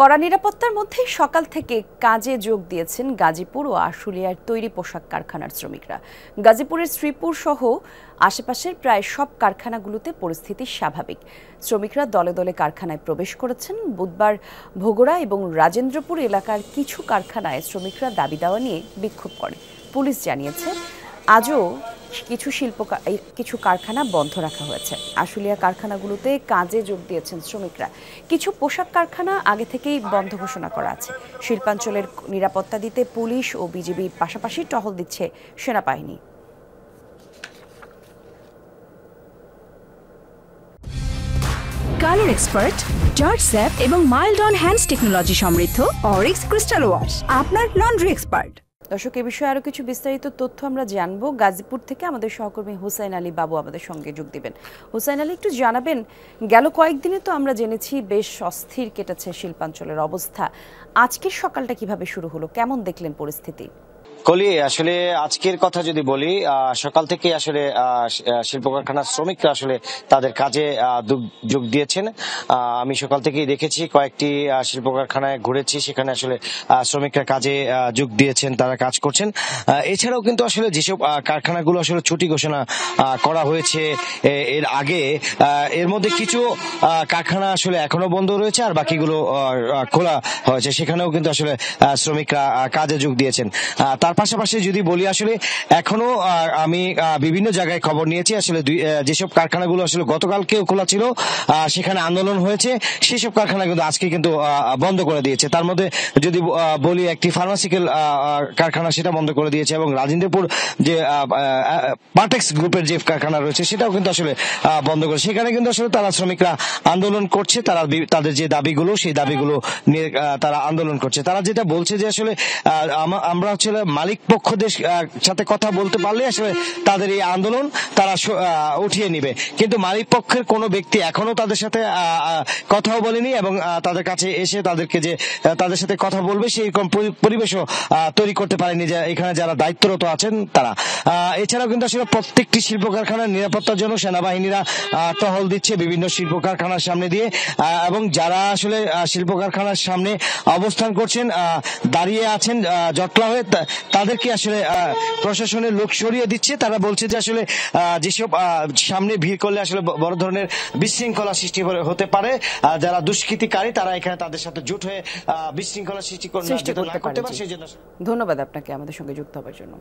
কড়া নিরাপত্তার মধ্যে সকাল থেকে কাজে যোগ দিয়েছেন গাজীপুর ও আশুলিয়ার তৈরি পোশাক কারখানার শ্রমিকরা গাজীপুরের শ্রীপুর সহ আশেপাশের প্রায় সব কারখানাগুলোতে পরিস্থিতি স্বাভাবিক শ্রমিকরা দলে দলে কারখানায় প্রবেশ করেছেন বুধবার ভোগড়া এবং রাজেন্দ্রপুর এলাকার কিছু কারখানায় শ্রমিকরা দাবি দাওয়া নিয়ে বিক্ষোভ করে পুলিশ জানিয়েছে আজও কিছু শিল্প কিছু কারখানা বন্ধ রাখা হয়েছে আশুলিয়া কারখানাগুলোতে কাজে যোগ দিয়েছেন শ্রমিকরা কিছু পোশাক কারখানা আগে থেকেই বন্ধ ঘোষণা করা আছে শিল্পাঞ্চলের নিরাপত্তা দিতে পুলিশ ও বিজিবি পাশাপাশি টহল দিচ্ছে সেনাবাহিনী কালার এক্সপার্ট জর্জ স্যাপ এবং মাইল্ড অন হ্যান্ডস টেকনোলজি সমৃদ্ধ অরিক্স ক্রিস্টাল ওয়াশ আপনার লন্ড্রি এক্সপার্ট দর্শক এ বিষয়ে আরও কিছু বিস্তারিত তথ্য আমরা জানবো গাজীপুর থেকে আমাদের সহকর্মী হুসাইন আলী বাবু আমাদের সঙ্গে যোগ দেবেন হুসাইন আলী একটু জানাবেন গেল কয়েকদিনে তো আমরা জেনেছি বেশ অস্থির কেটেছে শিল্পাঞ্চলের অবস্থা আজকের সকালটা কিভাবে শুরু হলো কেমন দেখলেন পরিস্থিতি কলি আসলে আজকের কথা যদি বলি সকাল থেকে আসলে শিল্প কারখানার শ্রমিকরা আসলে তাদের কাজে যোগ দিয়েছেন আমি সকাল থেকেই দেখেছি কয়েকটি শিল্প কারখানায় ঘুরেছি সেখানে আসলে শ্রমিকরা কাজে যোগ দিয়েছেন তারা কাজ করছেন এছাড়াও কিন্তু আসলে যেসব কারখানাগুলো আসলে ছুটি ঘোষণা করা হয়েছে এর আগে এর মধ্যে কিছু কারখানা আসলে এখনো বন্ধ রয়েছে আর বাকিগুলো খোলা হয়েছে সেখানেও কিন্তু আসলে শ্রমিকরা কাজে যোগ দিয়েছেন তার তার পাশাপাশি যদি বলি আসলে এখনো আমি বিভিন্ন জায়গায় খবর নিয়েছি আসলে যেসব কারখানাগুলো আসলে গতকালকেও খোলা ছিল সেখানে আন্দোলন হয়েছে সেসব কারখানা কিন্তু আজকে কিন্তু বন্ধ করে দিয়েছে তার মধ্যে যদি বলি একটি ফার্মাসিক্যাল কারখানা সেটা বন্ধ করে দিয়েছে এবং রাজেন্দ্রপুর যে পাটেক্স গ্রুপের যে কারখানা রয়েছে সেটাও কিন্তু আসলে বন্ধ করে সেখানে কিন্তু আসলে তারা শ্রমিকরা আন্দোলন করছে তারা তাদের যে দাবিগুলো সেই দাবিগুলো নিয়ে তারা আন্দোলন করছে তারা যেটা বলছে যে আসলে আমরা হচ্ছে মালিক পক্ষদের সাথে কথা বলতে পারলে আসলে তাদের এই আন্দোলন তারা উঠিয়ে নিবে কিন্তু মালিক পক্ষের কোনো ব্যক্তি এখনো তাদের সাথে কথাও বলেনি এবং তাদের কাছে এসে তাদেরকে যে তাদের সাথে কথা বলবে সেই রকম পরিবেশও তৈরি করতে পারেনি যে এখানে যারা দায়িত্বরত আছেন তারা এছাড়াও কিন্তু আসলে প্রত্যেকটি শিল্প কারখানার নিরাপত্তার জন্য সেনাবাহিনীরা টহল দিচ্ছে বিভিন্ন শিল্প কারখানার সামনে দিয়ে এবং যারা আসলে শিল্প কারখানার সামনে অবস্থান করছেন দাঁড়িয়ে আছেন জটলা হয়ে তাদেরকে আসলে প্রশাসনের লোক সরিয়ে দিচ্ছে তারা বলছে যে আসলে যেসব সামনে ভিড় করলে আসলে বড় ধরনের বিশৃঙ্খলা সৃষ্টি হতে পারে যারা দুষ্কৃতিকারী তারা এখানে তাদের সাথে জুট হয়ে বিশৃঙ্খলা সৃষ্টি করতে পারে ধন্যবাদ আপনাকে আমাদের সঙ্গে যুক্ত হবার জন্য